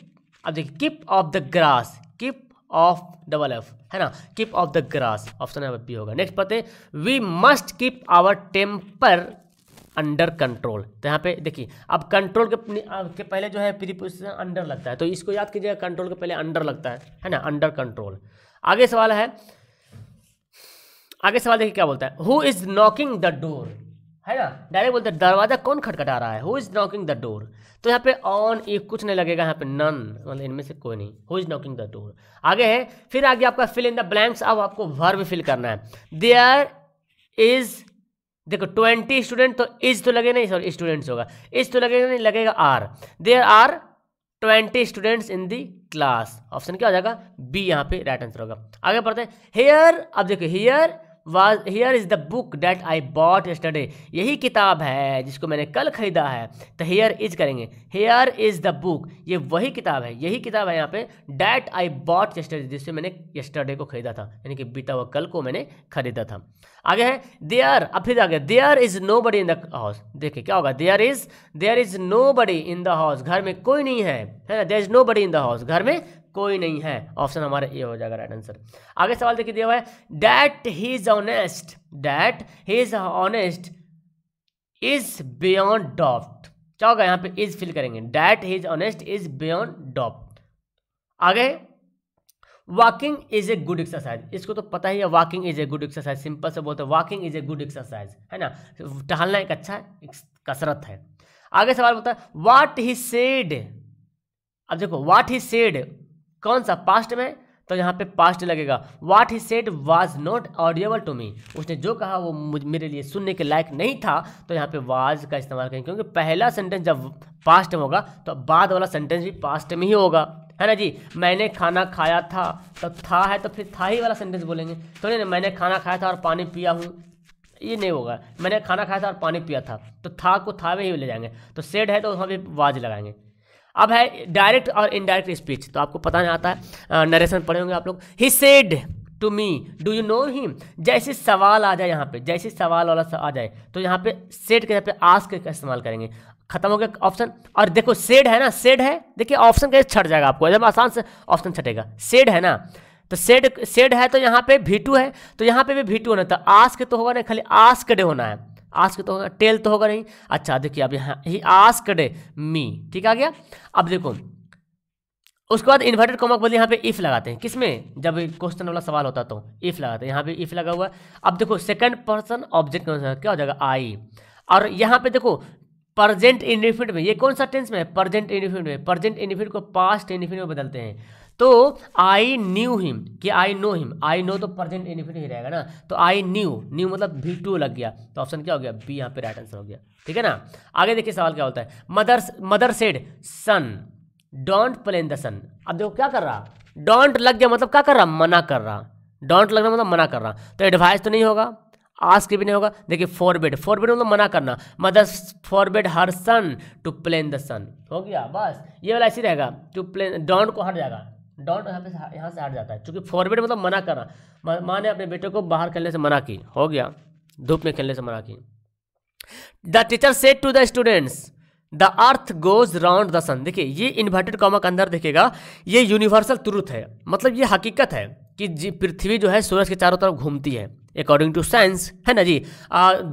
अब देखिए keep off the grass keep off double F है ना keep off the grass option number B होगा नेक्स्ट पते we must keep our temper under control तो यहाँ पे देखिए अब कंट्रोल के, के पहले जो है प्रीपोजिशन अंडर लगता है तो इसको याद कीजिएगा कंट्रोल के पहले अंडर लगता है है ना अंडर कंट्रोल आगे सवाल है आगे सवाल देखिए क्या बोलता है who is knocking the door है ना डायरेक्ट बोलते हैं दरवाज़ा कौन खटखटा रहा है who is knocking the door तो यहाँ पे ऑन ये कुछ नहीं लगेगा यहाँ पे नन मतलब इनमें से कोई नहीं who is knocking the door आगे है फिर आगे आपका फिल इन द ब्लैंक्स अब आपको वर्ब फिल करना है देयर इज़ देखो ट्वेंटी स्टूडेंट तो इज तो लगे नहीं सॉरी स्टूडेंट्स होगा इज तो लगेगा नहीं लगेगा are there are twenty students in the class option क्या हो जाएगा बी यहाँ पे राइट आंसर होगा आगे पढ़ते हैं हेयर अब देखो here was here is the book that I bought yesterday यही किताब है जिसको मैंने कल ख़रीदा है तो हेयर इज करेंगे हेयर इज़ द बुक ये वही किताब है यही किताब है यहाँ पे डैट आई बॉट स्टडे जिससे मैंने यस्टरडे को ख़रीदा था यानी कि बीता हुआ कल को मैंने ख़रीदा था आगे है देयर अब फिर आगे there is nobody in the house देखिए क्या होगा there is there is nobody in the house घर में कोई नहीं है ना there is nobody in the house घर में कोई नहीं है ऑप्शन हमारा ए हो जाएगा राइट आंसर आगे सवाल देखिए दिया हुआ है that he is honest that he is honest is beyond डॉप्ट क्या होगा यहाँ पे इज फिल करेंगे that he is honest is beyond डॉप्ट आगे walking is a good exercise इसको तो पता ही है walking is a good exercise simple से बोलते हैं walking is a good exercise है ना टहलना एक अच्छा कसरत है आगे सवाल बोलता है वाट ही सेड अब देखो वाट ही सेड कौन सा पास्ट में तो यहाँ पे पास्ट लगेगा what he said was not audible to me उसने जो कहा वो मेरे लिए सुनने के लायक नहीं था तो यहाँ पे वाज का इस्तेमाल करेंगे क्योंकि पहला सेंटेंस जब पास्ट में होगा तो बाद वाला सेंटेंस भी पास्ट में ही होगा है ना जी मैंने खाना खाया था तो था है तो फिर था ही वाला सेंटेंस बोलेंगे तो नहीं मैंने खाना खाया था और पानी पिया हूँ ये नहीं होगा मैंने खाना खाया था और पानी पिया था तो था को था में ही ले जाएंगे तो सेड है तो वहाँ पर वाज लगाएंगे अब है डायरेक्ट और इनडायरेक्ट स्पीच तो आपको पता नहीं आता है नरेशन पढ़े होंगे आप लोग he said to me do you know him जैसे सवाल आ जाए यहाँ पे जैसे सवाल वाला आ जाए तो यहाँ पे सेड के यहाँ पे आस्क का इस्तेमाल करेंगे खत्म हो गया ऑप्शन और देखो सेड है ना सेड है देखिए ऑप्शन कैसे छट जाएगा आपको एकदम आसान से ऑप्शन छटेगा सेड है ना तो सेड तो सेड है तो यहाँ पे भी है तो यहाँ पे भी भी होना था आस्क तो होगा ना खाली आस्कड होना है आस्क तो होगा टेल तो होगा नहीं अच्छा देखिए अब यहाँ ही आस्कड मी ठीक आ गया अब देखो उसके बाद इन्वर्टेड कॉमा के बदले यहाँ पे इफ लगाते हैं किसमें जब क्वेश्चन वाला सवाल होता तो इफ लगाते हैं यहाँ पे इफ लगा हुआ अब देखो सेकंड पर्सन ऑब्जेक्ट क्या हो जाएगा आई और यहाँ पे देखो प्रजेंट इन्फिनिट में ये कौन सा टेंस में है प्रजेंट इन्फिनिट में प्रजेंट इन्फिनिट को पास्ट इन्फिनिट में बदलते हैं तो आई न्यू हिम कि I know him I know तो प्रेजेंट इनिफिट ही रहेगा ना तो आई न्यू न्यू मतलब भी टू लग गया तो ऑप्शन क्या हो गया बी यहाँ पे राइट आंसर हो गया ठीक है ना आगे देखिए सवाल क्या होता है mother mother said son don't play in the sun अब देखो क्या कर रहा डोंट लग गया मतलब क्या कर रहा मना कर रहा डोंट लगना मतलब मना कर रहा तो एडवाइस तो नहीं होगा आज के भी नहीं होगा देखिए फॉरबेड फॉरबेड मतलब मना करना mother forbade her son to play in the sun हो गया बस ये वाला ऐसे रहेगा टू प्लेन डोंट को हट जाएगा डॉट यहाँ पे यहाँ से हट जाता है क्योंकि फॉरवर्ड मतलब मना करना माँ ने अपने बेटे को बाहर खेलने से मना की हो गया धूप में खेलने से मना की the teacher said to the students the earth goes round the sun देखिए ये इन्वर्टेड कॉमा के अंदर देखेगा ये यूनिवर्सल ट्रूथ है मतलब ये हकीकत है कि पृथ्वी जो है सूरज के चारों तरफ घूमती है अकॉर्डिंग टू साइंस है ना जी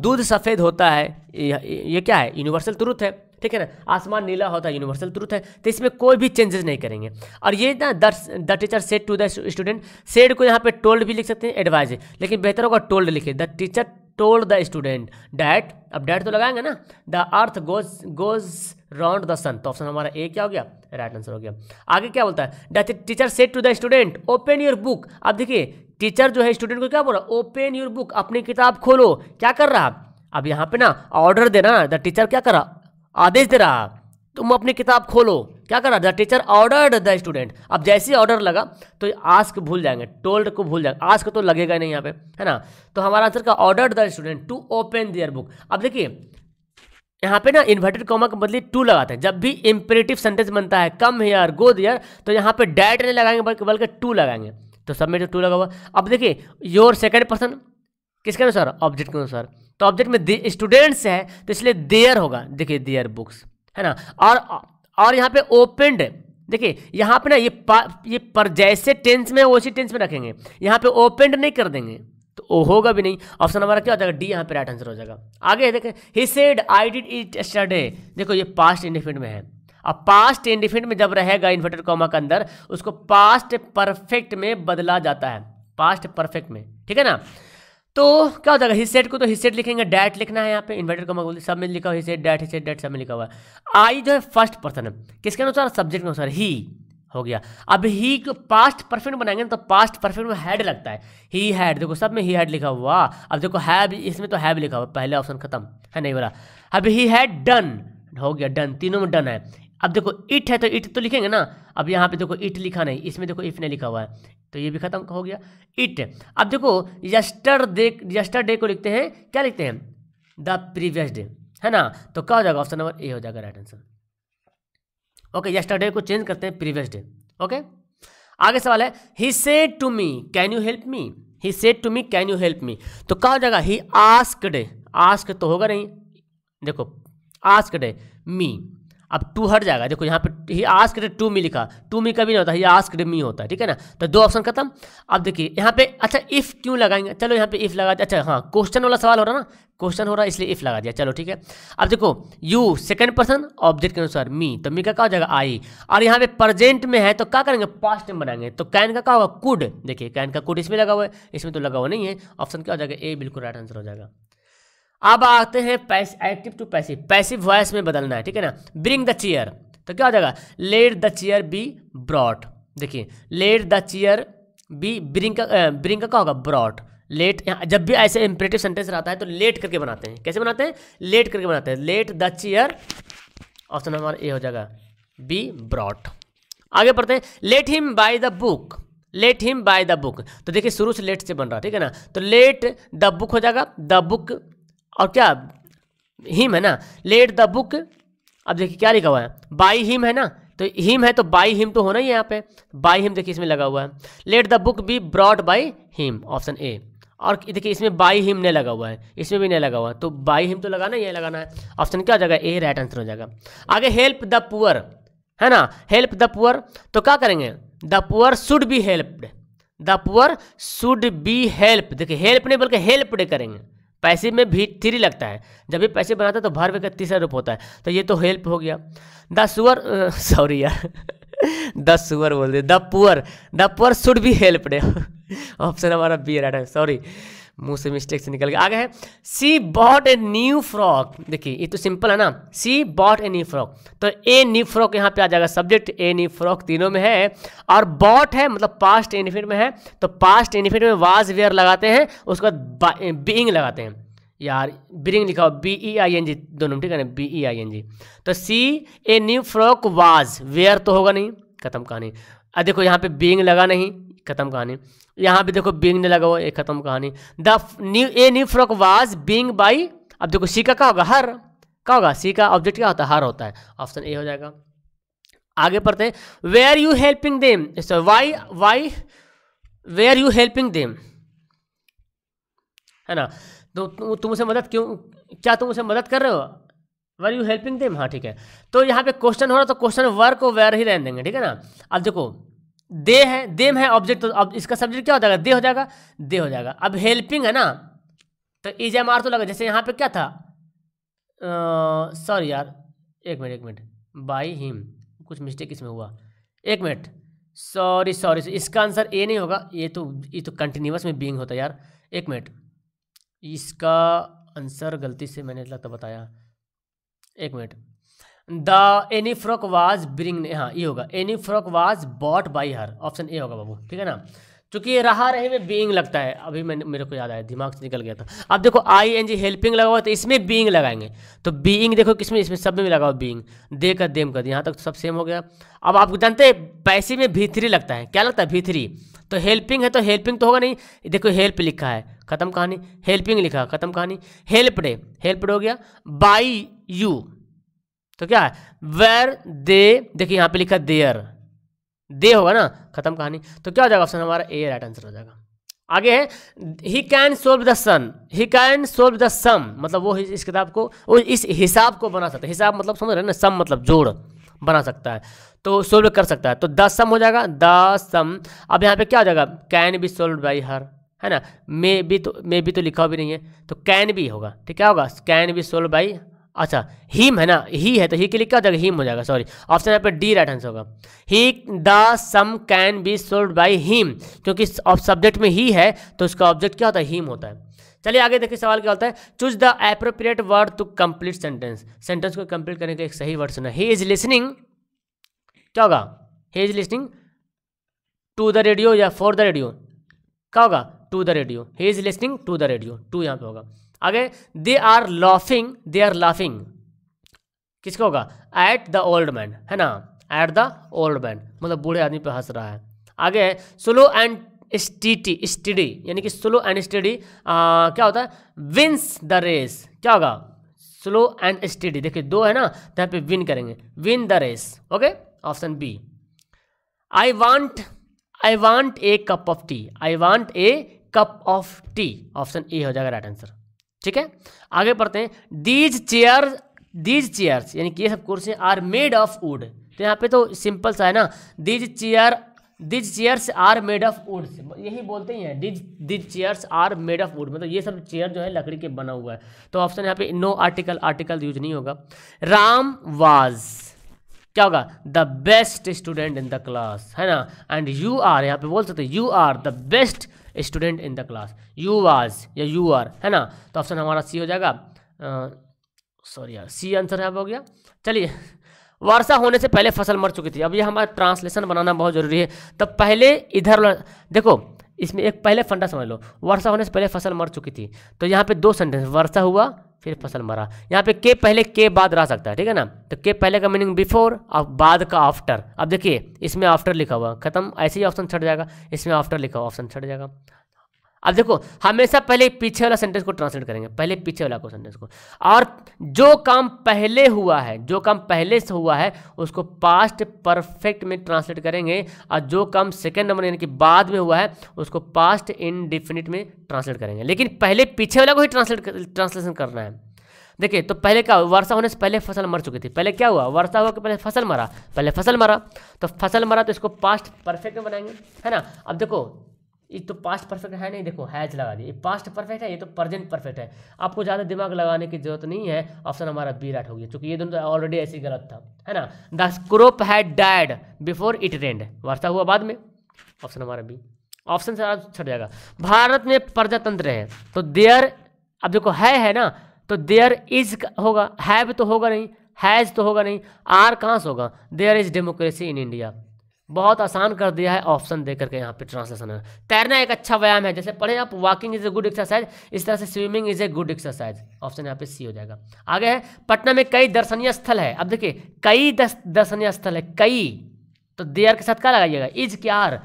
दूध सफ़ेद होता है ये, ये क्या है यूनिवर्सल ट्रूथ है ठीक है ना आसमान नीला होता है यूनिवर्सल ट्रूथ है तो इसमें कोई भी चेंजेस नहीं करेंगे और ये ना the teacher said to the student said को यहाँ पे टोल्ड भी लिख सकते हैं एडवाइज लेकिन बेहतर होगा टोल्ड लिखे the teacher told the student that अब डैट तो लगाएंगे ना the earth goes goes round the sun तो ऑप्शन हमारा ए क्या हो गया राइट आंसर हो गया आगे क्या बोलता है the teacher said to the student open your book अब देखिए टीचर जो है स्टूडेंट को क्या बोल रहा है ओपन योर बुक अपनी किताब खोलो क्या कर रहा अब यहाँ पे ना ऑर्डर देना द टीचर क्या करा आदेश दे रहा तुम अपनी किताब खोलो क्या करा the teacher ordered the student अब जैसे ही ऑर्डर लगा तो आस्क भूल जाएंगे टोल्ड को भूल जाएंगे आस्क तो लगेगा नहीं यहाँ पे है ना तो हमारा आंसर का order the student to open their book अब देखिए यहाँ पे ना इन्वर्टेड कॉमा के बदले टू लगाते हैं जब भी इम्परेटिव सेंटेंस बनता है कम हेयर गो दियर तो यहाँ पे डैट नहीं लगाएंगे बल्कि बल्कि टू लगाएंगे तो सब में जो टू लगा हुआ अब देखिए योर सेकेंड पर्सन किसके अनुसार ऑब्जेक्ट के अनुसार तो ऑब्जेक्ट में स्टूडेंट्स है तो इसलिए देयर होगा देखिए देयर बुक्स है ना और और यहाँ पे ओपेंड देखिए यहाँ पे ना ये ये पर जैसे टेंस में वैसे टेंस में रखेंगे यहाँ पे ओपेंड नहीं कर देंगे तो ओ होगा भी नहीं ऑप्शन हमारा क्या हो जाएगा डी यहाँ पे राइट आंसर हो जाएगा आगे देखें he said I did it yesterday देखो ये पास्ट इंडिफिनिट में है अब पास्ट इंडिफिनिट में जब रहेगा इन्वर्टेड कॉमा के अंदर उसको पास्ट परफेक्ट में बदला जाता है पास्ट परफेक्ट में ठीक है ना तो क्या होता है हिस्सेट को तो हिस्सेट लिखेंगे डैट लिखना है यहाँ पे इन्वर्टर का मैं सब में लिखा हुआ हिस्सेट डैट हिस्सेट डैट सब में लिखा हुआ आई जो है फर्स्ट पर्सन है किसके अनुसार सब्जेक्ट के अनुसार ही हो गया अब ही को पास्ट परफेक्ट बनाएंगे ना तो पास्ट परफेक्ट में हैड लगता है ही हैड देखो सब में ही हैड लिखा हुआ अब देखो हैव इसमें तो हैव लिखा हुआ पहले ऑप्शन खत्म है नहीं बोला अब ही हैड डन हो गया डन तीनों में डन है अब देखो इट है तो इट तो लिखेंगे ना अब यहाँ पे देखो इट लिखा नहीं इसमें देखो इफ नहीं लिखा हुआ है तो ये भी खत्म हो गया इट अब देखो यस्टर डे यस्टर डे को लिखते हैं क्या लिखते हैं द प्रीवियस डे है ना तो क्या हो जाएगा ऑप्शन नंबर ए हो जाएगा राइट आंसर ओके डे को चेंज करते हैं प्रीवियस डे ओके आगे सवाल है he said to me can you help me he said to me can you help me तो क्या हो जाएगा ही आस्क आस्क तो होगा नहीं देखो आस्क डे मी अब टू हट जाएगा देखो यहाँ पे ही आस्क टू मी लिखा टू मी कभी नहीं होता ही आस्क मी होता है ठीक है ना तो दो ऑप्शन खत्म अब देखिए यहाँ पे अच्छा इफ़ क्यों लगाएंगे चलो यहाँ पे इफ़ लगा दिया अच्छा हाँ क्वेश्चन वाला सवाल हो रहा ना क्वेश्चन हो रहा है इसलिए इफ़ लगा दिया चलो ठीक है अब देखो यू सेकंड पर्सन ऑब्जेक्ट के अनुसार मी तो मी का क्या हो जाएगा आई और यहाँ पे प्रेजेंट में है तो क्या करेंगे पास्ट टाइम बनाएंगे तो कैन का क्या होगा कुड देखिए कैन का कुड इसमें लगा हुआ है इसमें तो लगा हुआ नहीं है ऑप्शन क्या हो जाएगा ए बिल्कुल राइट आंसर हो जाएगा अब आते हैं pass active to passive passive voice में बदलना है ठीक है ना ब्रिंग द चेयर तो क्या हो जाएगा let the chair be brought देखिए let the chair be bring का ब्रिंग का क्या होगा ब्रॉट लेट जब भी ऐसे इंपरेटिव सेंटेंस रहता है तो लेट करके बनाते हैं कैसे बनाते हैं लेट करके बनाते हैं let the chair option number A हो जाएगा बी ब्रॉट आगे पढ़ते हैं let him buy the book let him buy the book तो देखिए शुरू से लेट से बन रहा है ठीक है ना तो लेट द बुक हो जाएगा द बुक और क्या हिम है ना लेट द बुक अब देखिए क्या लिखा हुआ है बाई हिम है ना तो हिम है तो बाई हिम तो होना ही यहाँ पे बाई हिम देखिए इसमें लगा हुआ है let the book be brought by him option A और देखिए इसमें बाई हिम ने लगा हुआ है इसमें भी नहीं लगा हुआ है तो बाई हिम तो लगाना ही है लगाना है ऑप्शन क्या हो जाएगा ए राइट आंसर हो जाएगा आगे हेल्प द पुअर है ना हेल्प द पुअर तो क्या करेंगे the poor should be helped the poor should be help देखिए हेल्प नहीं बल्कि हेल्प करेंगे पैसे में भी थ्री लगता है जब भी पैसे बनाता है तो भर का तीसरा रूप होता है तो ये तो हेल्प हो गया द सुअर सॉरी यार द सुअर बोल दे the poor the poor should be helped option हमारा बी राइट है सॉरी मुंह से मिस्टेक से निकल गया आगे है she bought a new frock देखिए ये तो सिंपल है ना she bought a new frock तो ए न्यू फ्रॉक यहाँ पे आ जाएगा सब्जेक्ट ए न्यू फ्रॉक तीनों में है और बॉट है मतलब पास्ट एनिफिट में है तो पास्ट एनिफिट में वाज वेयर लगाते हैं उसके बाद बीइंग लगाते हैं यार बिरिंग लिखा हो बी ई आई एन जी दोनों ठीक है ना बी ई आई एन जी तो she a new frock was wear तो होगा नहीं खत्म कहानी देखो यहाँ पे बींग लगा नहीं खत्म कहानी यहाँ पे देखो बींग ने लगा हुआ एक खत्म कहानी the new a new frock was being by अब देखो सी का क्या होगा हर क्या होगा सी का ऑब्जेक्ट क्या होता है हर होता है ऑप्शन ए हो जाएगा आगे पढ़ते हैं why are you helping them why why why are you helping them है ना तो तुम उसे मदद क्यों क्या तुम उसे मदद कर रहे हो वर यू हेल्पिंग देम हाँ ठीक है तो यहाँ पे क्वेश्चन हो रहा तो क्वेश्चन वर्क को वेयर ही रहने देंगे ठीक है ना अब देखो दे है देम है ऑब्जेक्ट तो अब इसका सब्जेक्ट क्या हो जाएगा दे हो जाएगा दे हो जाएगा अब हेल्पिंग है ना तो इज एम आर तो लगा जैसे यहाँ पे क्या था सॉरी यार एक मिनट एक मिनट बाई हिम कुछ मिस्टेक इसमें हुआ एक मिनट सॉरी सॉरी इसका आंसर ए नहीं होगा ये तो ये तो कंटिन्यूस में बींग होता है यार एक मिनट इसका आंसर गलती से मैंने लगता तो बताया एक minute the any frock was bring हाँ ये होगा any frock was bought by her option A होगा बाबू ठीक है ना चूंकि ये रहा रहे में बीइंग लगता है अभी मैंने मेरे को याद आया दिमाग से निकल गया था अब देखो आई एन जी हेल्पिंग लगा हुआ तो इसमें बीइंग लगाएंगे तो बीइंग देखो किसमें इसमें सब में लगा हुआ बींग दे कर देम कर यहाँ तक तो सब सेम हो गया अब आप जानते हैं पैसे में भी थ्री लगता है क्या लगता है भी थ्री तो हेल्पिंग है तो हेल्पिंग तो होगा नहीं देखो हेल्प लिखा है खत्म कहानी हेल्पिंग लिखा खत्म कहानी हेल्पडे हेल्पड हो गया बाई यू तो क्या है वेर दे देखिए यहाँ पे लिखा देयर दे होगा ना खत्म कहानी तो क्या हो जाएगा ऑप्शन हमारा ए राइट आंसर हो जाएगा आगे है he can solve the sum he can solve the sum मतलब वो इस किताब को वो इस हिसाब को बना सकता है हिसाब मतलब समझ रहे ना सम मतलब जोड़ बना सकता है तो सोल्व कर सकता है तो द सम हो जाएगा द सम अब यहाँ पे क्या हो जाएगा can be solve by her है ना मे बी तो मे बी तो लिखा भी नहीं है तो कैन भी होगा ठीक तो क्या होगा कैन बी सोल्व बाई अच्छा हीम है ना ही है तो ही के लिए क्या हो जाएगा हीम हो जाएगा सॉरी ऑप्शन यहाँ पर डी राइट आंसर होगा ही the sum can be solve by him क्योंकि सब्जेक्ट में ही है तो उसका ऑब्जेक्ट क्या होता है हीम होता है चलिए आगे देखिए सवाल क्या होता है choose the appropriate word to complete sentence sentence को कंप्लीट करने के एक सही वर्ड सुना ही इज लिसनिंग क्या होगा he is listening to the radio या फॉर द रेडियो क्या होगा to the radio he is listening to the radio to यहाँ पे होगा आगे they are laughing they are laughing किसका होगा एट द ओल्ड मैन है ना एट द ओल्ड मैन मतलब बूढ़े आदमी पे हंस रहा है आगे स्लो एंड स्टीटी स्टडी यानी कि स्लो एंड स्टडी क्या होता है विंस द रेस क्या होगा स्लो एंड स्टडी देखिए दो है ना तो यहाँ पे विन करेंगे win the race okay option B I want I want a cup of tea I want a cup of tea option A हो जाएगा राइट आंसर ठीक है आगे पढ़ते हैं दीज चेयर दीज चेयर्स यानी कि ये सब कुर्सी आर मेड ऑफ वुड तो यहाँ पे तो सिंपल सा है ना these chair these chairs are made of wood यही बोलते ही हैं these these chairs are made of wood मतलब ये सब चेयर जो है लकड़ी के बना हुआ है तो ऑप्शन यहाँ पे नो आर्टिकल आर्टिकल यूज नहीं होगा राम वाज क्या होगा the best student in the class है ना एंड यू आर यहाँ पे बोल सकते you are the best student in the class you was या यू आर है ना तो ऑप्शन हमारा सी हो जाएगा सॉरी यार सी आंसर है हो गया चलिए वर्षा होने से पहले फसल मर चुकी थी अब ये हमारा ट्रांसलेशन बनाना बहुत ज़रूरी है तब पहले इधर देखो इसमें एक पहले फंडा समझ लो वर्षा होने से पहले फसल मर चुकी थी तो यहाँ पे दो सेंटेंस वर्षा हुआ फिर फसल मरा यहाँ पे के पहले के बाद रह सकता है ठीक है ना तो के पहले का मीनिंग बिफोर और बाद का आफ्टर अब देखिए इसमें आफ्टर लिखा हुआ खत्म ऐसे ही ऑप्शन छट जाएगा इसमें आफ्टर लिखा हुआ ऑप्शन छट जाएगा अब देखो हमेशा पहले पीछे वाला सेंटेंस को ट्रांसलेट करेंगे पहले पीछे वाला को सेंटेंस को और जो काम पहले हुआ है जो काम पहले से हुआ है उसको पास्ट परफेक्ट में ट्रांसलेट करेंगे और जो काम सेकेंड नंबर यानी कि बाद में हुआ है उसको पास्ट इनडिफिनिट में ट्रांसलेट करेंगे लेकिन पहले पीछे वाला को ही ट्रांसलेट ट्रांसलेशन करना है देखिए तो पहले क्या वर्षा होने से पहले फसल मर चुकी थी पहले क्या हुआ वर्षा हुआ कि पहले फसल मरा पहले फसल मरा तो फसल मरा तो इसको पास्ट परफेक्ट में बनाएंगे है ना अब देखो ये तो पास्ट परफेक्ट है नहीं देखो हैज लगा दिए पास्ट परफेक्ट है ये तो प्रजेंट परफेक्ट है आपको ज़्यादा दिमाग लगाने की जरूरत नहीं है ऑप्शन हमारा बी राइट हो गया क्योंकि ये दोनों तो ऑलरेडी ऐसे गलत था है ना the crop had died before it rained वर्षा हुआ बाद में ऑप्शन हमारा बी ऑप्शन से छट जाएगा भारत में प्रजातंत्र है तो देयर अब देखो है है ना तो देयर इज होगा हैव तो होगा नहीं हैज़ तो होगा नहीं आर कहाँ से होगा there is democracy in India बहुत आसान कर दिया है ऑप्शन दे करके यहाँ पे ट्रांसलेशन तैरना एक अच्छा व्यायाम है जैसे पढ़े आप walking is a good exercise इस तरह से swimming is a good exercise option यहाँ पे सी हो जाएगा आगे है पटना में कई दर्शनीय स्थल है अब देखिए कई दर्शनीय स्थल है कई तो देयर के साथ क्या लगाइएगा इज के आर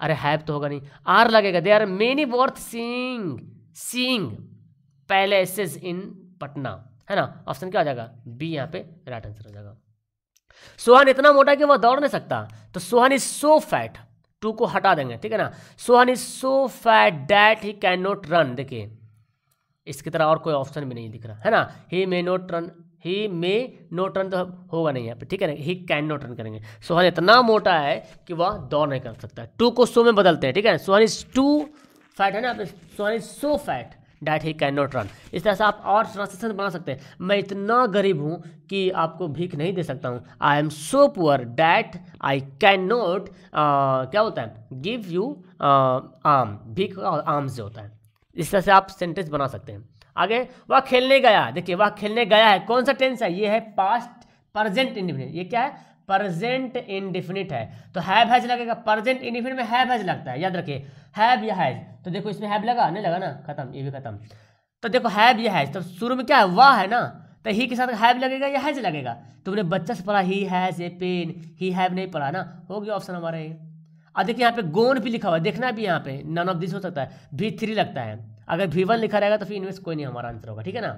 अरे हैव तो होगा नहीं आर लगेगा they are many worth seeing seeing palaces in Patna है ना ऑप्शन क्या हो जाएगा बी यहाँ पे राइट आंसर हो जाएगा सोहन इतना मोटा कि वह दौड़ नहीं सकता तो Sohan is so fat to को हटा देंगे ठीक है ना Sohan is so fat that he can not run देखिए इसकी तरह और कोई ऑप्शन भी नहीं दिख रहा है ना he may not run he may not run तो होगा नहीं यहाँ पे ठीक है ना ही कैन नोट रन करेंगे सोहन इतना मोटा है कि वह दौड़ नहीं कर सकता टू को सो में बदलते हैं ठीक है सोहन इज टू फैट है ना Sohan is so fat that he can not run इस तरह से आप और ट्रांसलेशन बना सकते हैं मैं इतना गरीब हूँ कि आपको भीख नहीं दे सकता हूँ I am so poor that I can not क्या होता है गिव यू आम भीख और आम से होता है इस तरह से आप सेंटेंस बना सकते हैं आगे वह खेलने गया देखिए वह खेलने गया है कौन सा टेंस है ये है पास्ट प्रजेंट इंडिपेंडेंट ये क्या है प्रजेंट इनडिफिनिट है तो हैव हैज लगेगा प्रजेंट इनडिफिनिट में हैव हैज लगता है याद रखिए हैव या हैज तो देखो इसमें हैव लगा नहीं लगा ना खत्म ये भी खत्म तो देखो हैव या हैज तो शुरू में क्या है वाह है ना तो ही के साथ हैव लगेगा या हैज लगेगा तुमने बच्चा से पढ़ा he has a pen he have नहीं पढ़ा ना हो गया ऑप्शन हमारा ये अब देखिए यहाँ पे गोन भी लिखा हुआ है देखना भी यहाँ पे नन ऑफ दिस हो सकता है भी थ्री लगता है अगर भी वन लिखा रहेगा तो फिर इनमें कोई नहीं हमारा आंसर होगा ठीक है ना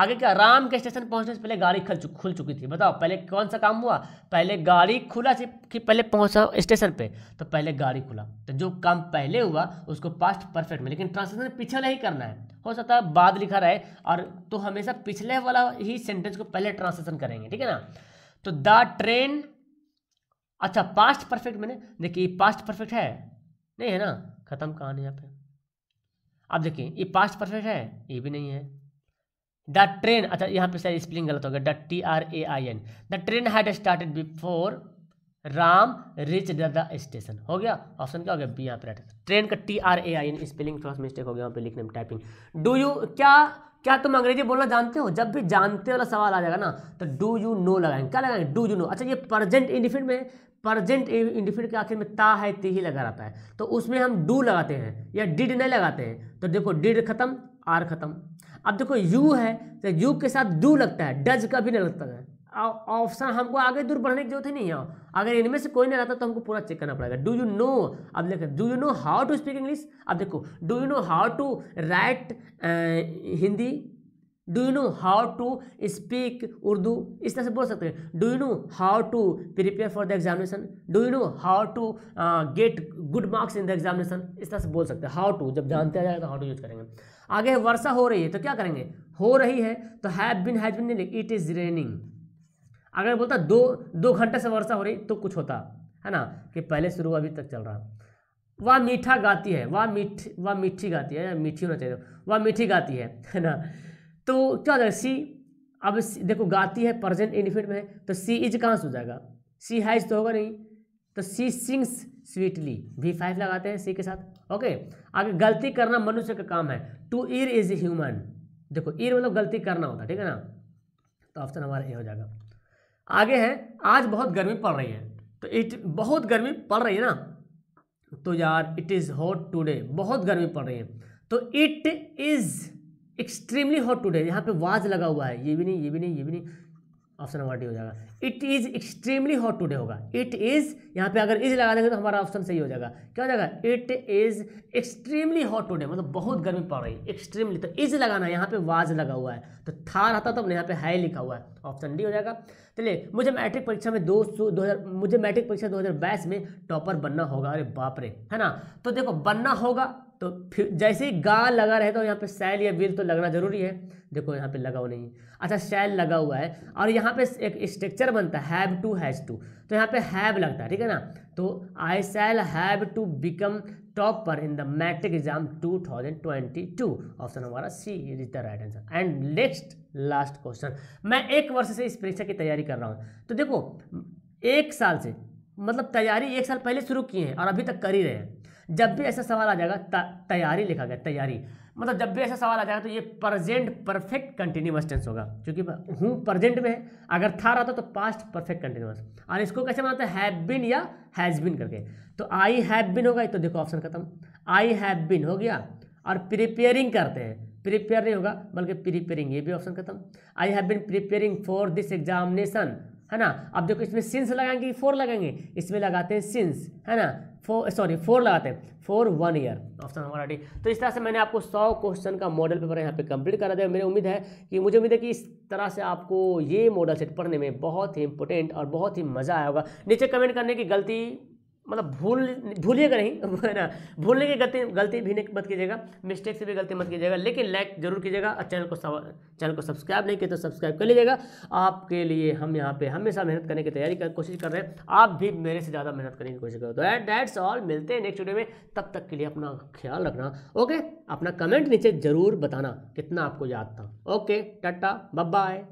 आगे क्या राम के स्टेशन पहुंचने से पहले गाड़ी खुल चुक खुल चुकी थी बताओ पहले कौन सा काम हुआ पहले गाड़ी खुला से कि पहले पहुंचा स्टेशन पे तो पहले गाड़ी खुला तो जो काम पहले हुआ उसको पास्ट परफेक्ट में लेकिन ट्रांसलेशन पिछला ही करना है हो सकता है बाद लिखा रहे और तो हमेशा पिछले वाला ही सेंटेंस को पहले ट्रांसलेशन करेंगे ठीक है ना तो द ट्रेन अच्छा पास्ट परफेक्ट मैंने देखिए पास्ट परफेक्ट है नहीं है ना खत्म कहानी यहाँ पे आप देखिए ये पास्ट परफेक्ट है ये भी नहीं है द ट्रेन अच्छा यहाँ पे शायद स्पेलिंग गलत हो गया the T R A I N the train had started before Ram reach the station हो गया ऑप्शन क्या हो गया बी यहाँ पे राइट ट्रेन का T R A I N spelling थोड़ा सा मिस्टेक हो गया यहाँ पे लिखने में टाइपिंग डू यू क्या क्या तुम अंग्रेजी बोलना जानते हो जब भी जानते वाला तो सवाल आ जाएगा ना तो डू यू नो लगाएंगे क्या लगाएंगे डू यू नो अच्छा ये प्रजेंट इंडिफिट में प्रजेंट इंडिफिट के आखिर में ता है ती ही लगा रहता है तो उसमें हम डू लगाते हैं या डिड नहीं लगाते हैं तो देखो डिड खत्म आर ख़त्म अब देखो यू है तो यू के साथ डू लगता है डज का भी नहीं लगता है ऑप्शन हमको आगे दूर बढ़ने की जरूरत ही नहीं है अगर इनमें से कोई नहीं रहता तो हमको पूरा चेक करना पड़ेगा डू यू नो अब देखो do you know how to speak English अब देखो do you know how to write Hindi do you know how to speak Urdu इस तरह से बोल सकते हैं do you know how to prepare for the examination do you know how to get good marks in the examination इस तरह से बोल सकते हैं हाउ टू जब जानते आ जाएगा तो हाउ टू यूज करेंगे आगे वर्षा हो रही है तो क्या करेंगे हो रही है तो have been has been it is raining अगर बोलता दो दो घंटे से वर्षा हो रही तो कुछ होता है ना कि पहले शुरू अभी तक चल रहा वह मीठा गाती है वह मीठ वह मीठी गाती है मीठी होना चाहिए वह मीठी गाती है है ना तो क्या हो जाएगा सी अब देखो गाती है प्रजेंट इन्फिट में तो सी इज कहाँ से हो जाएगा सी हैज तो होगा नहीं तो she sings sweetly V five लगाते हैं सी के साथ ओके आगे गलती करना मनुष्य का काम है टू ईर इज ह्यूमन देखो ईर मतलब गलती करना होता है ठीक है ना तो ऑप्शन हमारा ए हो जाएगा आगे है आज बहुत गर्मी पड़ रही है तो इट बहुत गर्मी पड़ रही है ना तो यार इट इज़ हॉट टूडे बहुत गर्मी पड़ रही है तो it is extremely hot today यहाँ पे वाज लगा हुआ है ये भी नहीं ये भी नहीं ये भी नहीं ऑप्शन नंबर डी हो जाएगा it is extremely hot today होगा इट इज़ यहाँ पे अगर इज लगा देंगे तो हमारा ऑप्शन सही हो जाएगा क्या हो जाएगा it is extremely hot today मतलब बहुत गर्मी पड़ रही है एक्सट्रीमली तो इज लगाना है यहाँ पे वाज लगा हुआ है तो था रहता तो यहाँ पे हाई लिखा हुआ है ऑप्शन डी हो जाएगा चलिए मुझे मैट्रिक परीक्षा में दो सौ दो हज़ार मुझे मैट्रिक परीक्षा दो हज़ार बाईस में टॉपर बनना होगा अरे बाप रे है ना तो देखो बनना होगा तो फिर जैसे ही गा लगा रहे तो यहाँ पे सैल या विल तो लगना जरूरी है देखो यहाँ पे लगा हुआ नहीं अच्छा सैल लगा हुआ है और यहाँ पे एक स्ट्रक्चर बनता हैव टू हैज टू तो यहाँ पे हैव लगता है ठीक है ना तो I shall have to become topper in the matric exam 2022 option हमारा C is the right answer and next last question मैं एक वर्ष से इस परीक्षा की तैयारी कर रहा हूँ तो देखो एक साल से मतलब तैयारी एक साल पहले शुरू किए हैं और अभी तक कर ही रहे हैं जब भी ऐसा सवाल आ जाएगा तैयारी लिखा गया तैयारी मतलब जब भी ऐसा सवाल आ जाएगा तो ये प्रेजेंट परफेक्ट कंटिन्यूस टेंस होगा क्योंकि हूँ प्रेजेंट में है अगर था रहा था तो पास्ट परफेक्ट कंटिन्यूस और इसको कैसे मानते हैंव हैव बिन या हैज़ बिन करके तो आई हैव बिन होगा तो देखो ऑप्शन खत्म आई हैव बिन हो गया और प्रिपेयरिंग करते हैं प्रिपेयर नहीं होगा बल्कि प्रिपेयरिंग ये भी ऑप्शन खत्म I have been preparing for this examination है ना अब देखो इसमें सिंस लगाएंगे फोर लगाएंगे इसमें लगाते हैं सिंस है ना फोर सॉरी फोर लगाते हैं फोर वन ईयर ऑप्शन हमारा डी तो इस तरह से मैंने आपको सौ क्वेश्चन का मॉडल पेपर यहाँ पे कंप्लीट करा दिया मेरी उम्मीद है कि मुझे उम्मीद है कि इस तरह से आपको ये मॉडल सेट पढ़ने में बहुत ही इंपॉर्टेंट और बहुत ही मज़ा आया होगा नीचे कमेंट करने की गलती मतलब भूल भूलिएगा नहीं है ना भूलने की गलती गलती भी नहीं मत कीजिएगा मिस्टेक से भी गलती मत कीजिएगा लेकिन लाइक जरूर कीजिएगा और चैनल को चैनल को सब्सक्राइब नहीं किया तो सब्सक्राइब कर लीजिएगा आपके लिए हम यहाँ पे हमेशा मेहनत करने की तैयारी कर कोशिश कर रहे हैं आप भी मेरे से ज़्यादा मेहनत करने की कोशिश करो तो एट दैट्स ऑल मिलते हैं नेक्स्ट वीडियो में तब तक के लिए अपना ख्याल रखना ओके अपना कमेंट नीचे ज़रूर बताना कितना आपको याद था ओके टाटा बाय